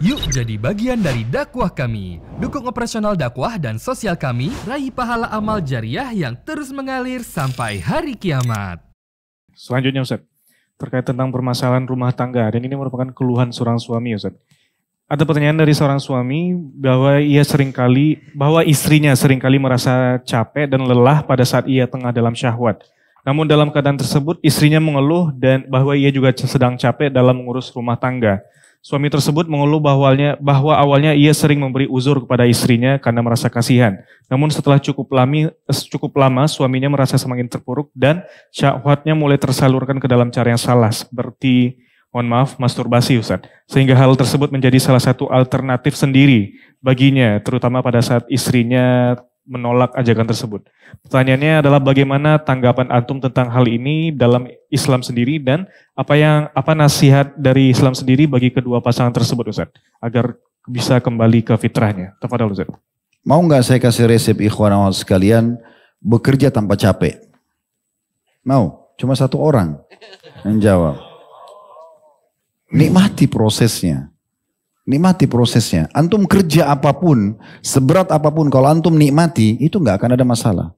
Yuk jadi bagian dari dakwah kami. Dukung operasional dakwah dan sosial kami, raih pahala amal jariah yang terus mengalir sampai hari kiamat. Selanjutnya Ustaz, terkait tentang permasalahan rumah tangga dan ini merupakan keluhan seorang suami Ustaz. Ada pertanyaan dari seorang suami bahwa ia seringkali bahwa istrinya seringkali merasa capek dan lelah pada saat ia tengah dalam syahwat. Namun dalam keadaan tersebut istrinya mengeluh dan bahwa ia juga sedang capek dalam mengurus rumah tangga. Suami tersebut mengeluh bahwalnya, bahwa awalnya ia sering memberi uzur kepada istrinya karena merasa kasihan. Namun setelah cukup, lami, eh, cukup lama, suaminya merasa semakin terpuruk dan syahwatnya mulai tersalurkan ke dalam cara yang salah, seperti mohon maaf, masturbasi Ustaz. Sehingga hal tersebut menjadi salah satu alternatif sendiri baginya, terutama pada saat istrinya menolak ajakan tersebut. Pertanyaannya adalah bagaimana tanggapan antum tentang hal ini dalam Islam sendiri dan apa yang apa nasihat dari Islam sendiri bagi kedua pasangan tersebut Ustaz agar bisa kembali ke fitrahnya. Tafadhol Ustaz. Mau nggak saya kasih resep ikhwan awal sekalian bekerja tanpa capek? Mau? Cuma satu orang yang jawab. Nikmati prosesnya. Nikmati prosesnya. Antum kerja apapun, seberat apapun, kalau antum nikmati, itu nggak akan ada masalah.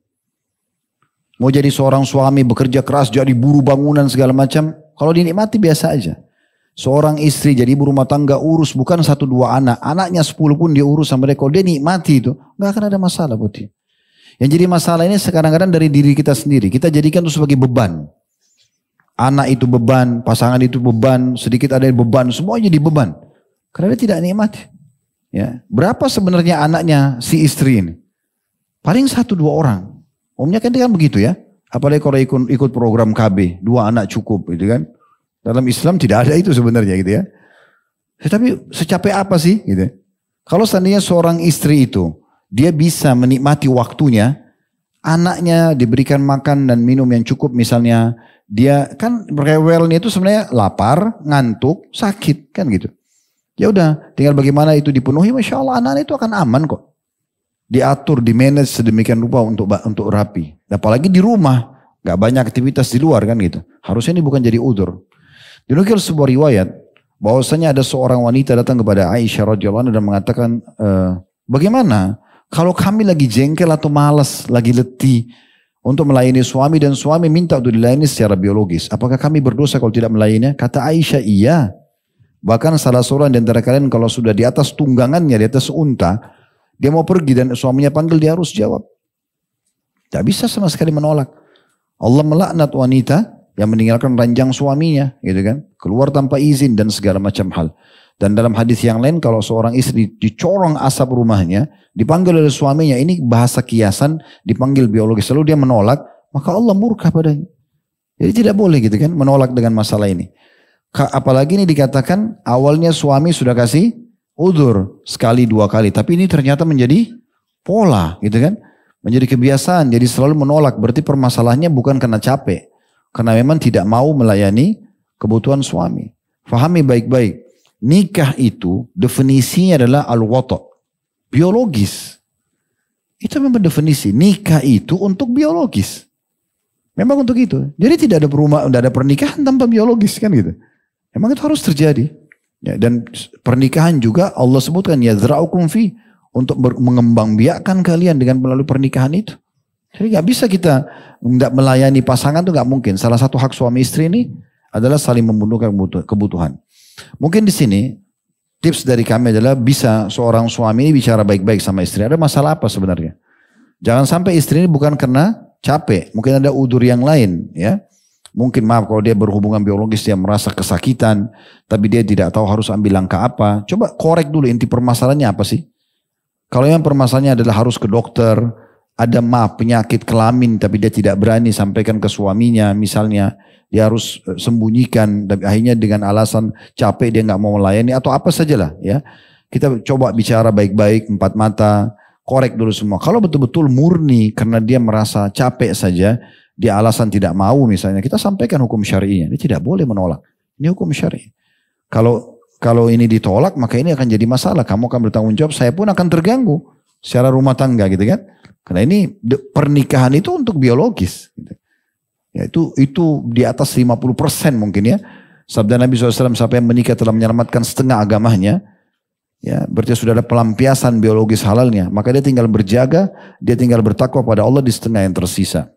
Mau jadi seorang suami, bekerja keras, jadi buru bangunan segala macam, kalau dinikmati biasa aja. Seorang istri jadi ibu rumah tangga urus bukan satu dua anak. Anaknya sepuluh pun dia urus sama dia. Kalau dia nikmati itu nggak akan ada masalah putih. Yang jadi masalah ini sekarang-kadang dari diri kita sendiri. Kita jadikan itu sebagai beban. Anak itu beban, pasangan itu beban, sedikit ada yang beban, semuanya jadi beban. Karena dia tidak nikmat, Ya. Berapa sebenarnya anaknya si istri ini? Paling satu dua orang. Umumnya kan dia kan begitu ya. Apalagi kalau ikut, ikut program KB, dua anak cukup gitu kan. Dalam Islam tidak ada itu sebenarnya gitu ya. Tetapi ya, secapek apa sih gitu. Ya? Kalau seandainya seorang istri itu dia bisa menikmati waktunya, anaknya diberikan makan dan minum yang cukup misalnya, dia kan rewelnya itu sebenarnya lapar, ngantuk, sakit kan gitu. Ya udah, tinggal bagaimana itu dipenuhi, masya Allah anak-anak itu akan aman kok. Diatur, di manage sedemikian rupa untuk untuk rapi. Apalagi di rumah, nggak banyak aktivitas di luar kan gitu. Harusnya ini bukan jadi udur. Dinukil sebuah riwayat bahwasanya ada seorang wanita datang kepada Aisyah radhiyallahu anha dan mengatakan, e, bagaimana kalau kami lagi jengkel atau malas, lagi letih untuk melayani suami dan suami minta untuk dilayani secara biologis. Apakah kami berdosa kalau tidak melayani? Kata Aisyah, iya. Bahkan salah seorang di antara kalian kalau sudah di atas tunggangannya, di atas unta, dia mau pergi dan suaminya panggil, dia harus jawab. Tidak bisa sama sekali menolak. Allah melaknat wanita yang meninggalkan ranjang suaminya, gitu kan? Keluar tanpa izin dan segala macam hal. Dan dalam hadis yang lain kalau seorang istri dicorong asap rumahnya, dipanggil oleh suaminya, ini bahasa kiasan, dipanggil biologis, selalu dia menolak, maka Allah murka padanya. Jadi tidak boleh gitu kan menolak dengan masalah ini apalagi ini dikatakan awalnya suami sudah kasih udur sekali dua kali. Tapi ini ternyata menjadi pola gitu kan. Menjadi kebiasaan jadi selalu menolak. Berarti permasalahannya bukan karena capek. Karena memang tidak mau melayani kebutuhan suami. Fahami baik-baik. Nikah itu definisinya adalah al-wata. Biologis. Itu memang definisi. Nikah itu untuk biologis. Memang untuk itu. Jadi tidak ada perumah, tidak ada pernikahan tanpa biologis kan gitu. Emang itu harus terjadi. Ya, dan pernikahan juga Allah sebutkan ya zra'ukum fi untuk mengembangbiakkan kalian dengan melalui pernikahan itu. Jadi nggak bisa kita nggak melayani pasangan tuh nggak mungkin. Salah satu hak suami istri ini adalah saling membutuhkan kebutuhan. Mungkin di sini tips dari kami adalah bisa seorang suami ini bicara baik-baik sama istri. Ada masalah apa sebenarnya? Jangan sampai istri ini bukan karena capek, mungkin ada udur yang lain ya. Mungkin maaf kalau dia berhubungan biologis dia merasa kesakitan, tapi dia tidak tahu harus ambil langkah apa. Coba korek dulu inti permasalahannya apa sih? Kalau yang permasalahannya adalah harus ke dokter, ada maaf penyakit kelamin tapi dia tidak berani sampaikan ke suaminya misalnya, dia harus eh, sembunyikan tapi akhirnya dengan alasan capek dia nggak mau melayani atau apa sajalah ya. Kita coba bicara baik-baik empat mata, korek dulu semua. Kalau betul-betul murni karena dia merasa capek saja, di alasan tidak mau misalnya, kita sampaikan hukum syari'nya. Dia tidak boleh menolak. Ini hukum syari. Kalau kalau ini ditolak, maka ini akan jadi masalah. Kamu akan bertanggung jawab, saya pun akan terganggu secara rumah tangga gitu kan. Karena ini pernikahan itu untuk biologis. Gitu. Ya itu, itu di atas 50% mungkin ya. Sabda Nabi SAW siapa yang menikah telah menyelamatkan setengah agamanya. Ya, berarti sudah ada pelampiasan biologis halalnya. Maka dia tinggal berjaga, dia tinggal bertakwa pada Allah di setengah yang tersisa.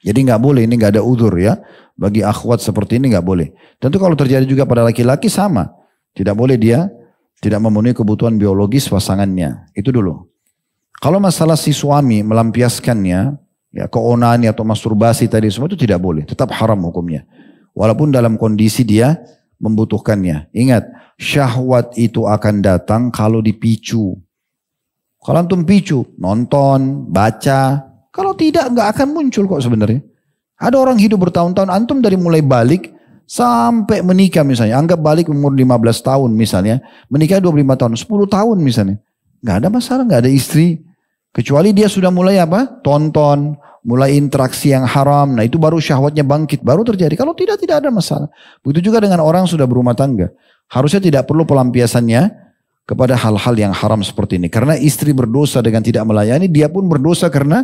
Jadi nggak boleh ini nggak ada udur ya bagi akhwat seperti ini nggak boleh. Tentu kalau terjadi juga pada laki-laki sama, tidak boleh dia tidak memenuhi kebutuhan biologis pasangannya. Itu dulu. Kalau masalah si suami melampiaskannya, ya keonani atau masturbasi tadi semua itu tidak boleh, tetap haram hukumnya. Walaupun dalam kondisi dia membutuhkannya. Ingat, syahwat itu akan datang kalau dipicu. Kalau antum picu, nonton, baca, kalau tidak nggak akan muncul kok sebenarnya. Ada orang hidup bertahun-tahun antum dari mulai balik sampai menikah misalnya. Anggap balik umur 15 tahun misalnya. Menikah 25 tahun, 10 tahun misalnya. Nggak ada masalah, nggak ada istri. Kecuali dia sudah mulai apa? Tonton, mulai interaksi yang haram. Nah itu baru syahwatnya bangkit, baru terjadi. Kalau tidak, tidak ada masalah. Begitu juga dengan orang sudah berumah tangga. Harusnya tidak perlu pelampiasannya kepada hal-hal yang haram seperti ini. Karena istri berdosa dengan tidak melayani, dia pun berdosa karena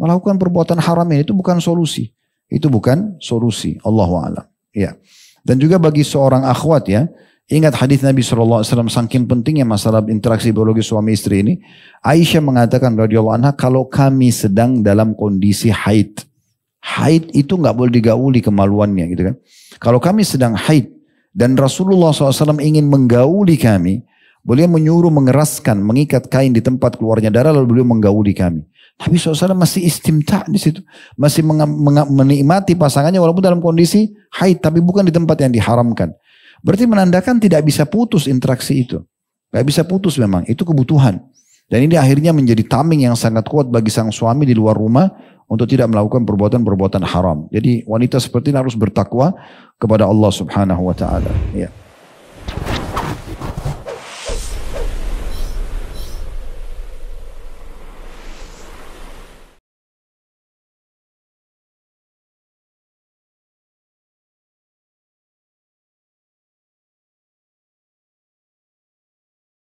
Melakukan perbuatan haram ini itu bukan solusi. Itu bukan solusi. Allahu a'lam. Ya. Dan juga bagi seorang akhwat ya, ingat hadis Nabi SAW saking pentingnya masalah interaksi biologi suami istri ini. Aisyah mengatakan radhiyallahu anha kalau kami sedang dalam kondisi haid. Haid itu nggak boleh digauli kemaluannya gitu kan. Kalau kami sedang haid dan Rasulullah SAW ingin menggauli kami, beliau menyuruh mengeraskan, mengikat kain di tempat keluarnya darah lalu beliau menggauli kami. Nabi SAW masih istimta di situ, masih menikmati pasangannya walaupun dalam kondisi haid, tapi bukan di tempat yang diharamkan. Berarti menandakan tidak bisa putus interaksi itu. Gak bisa putus memang, itu kebutuhan. Dan ini akhirnya menjadi taming yang sangat kuat bagi sang suami di luar rumah untuk tidak melakukan perbuatan-perbuatan haram. Jadi wanita seperti ini harus bertakwa kepada Allah Subhanahu wa taala. Ya.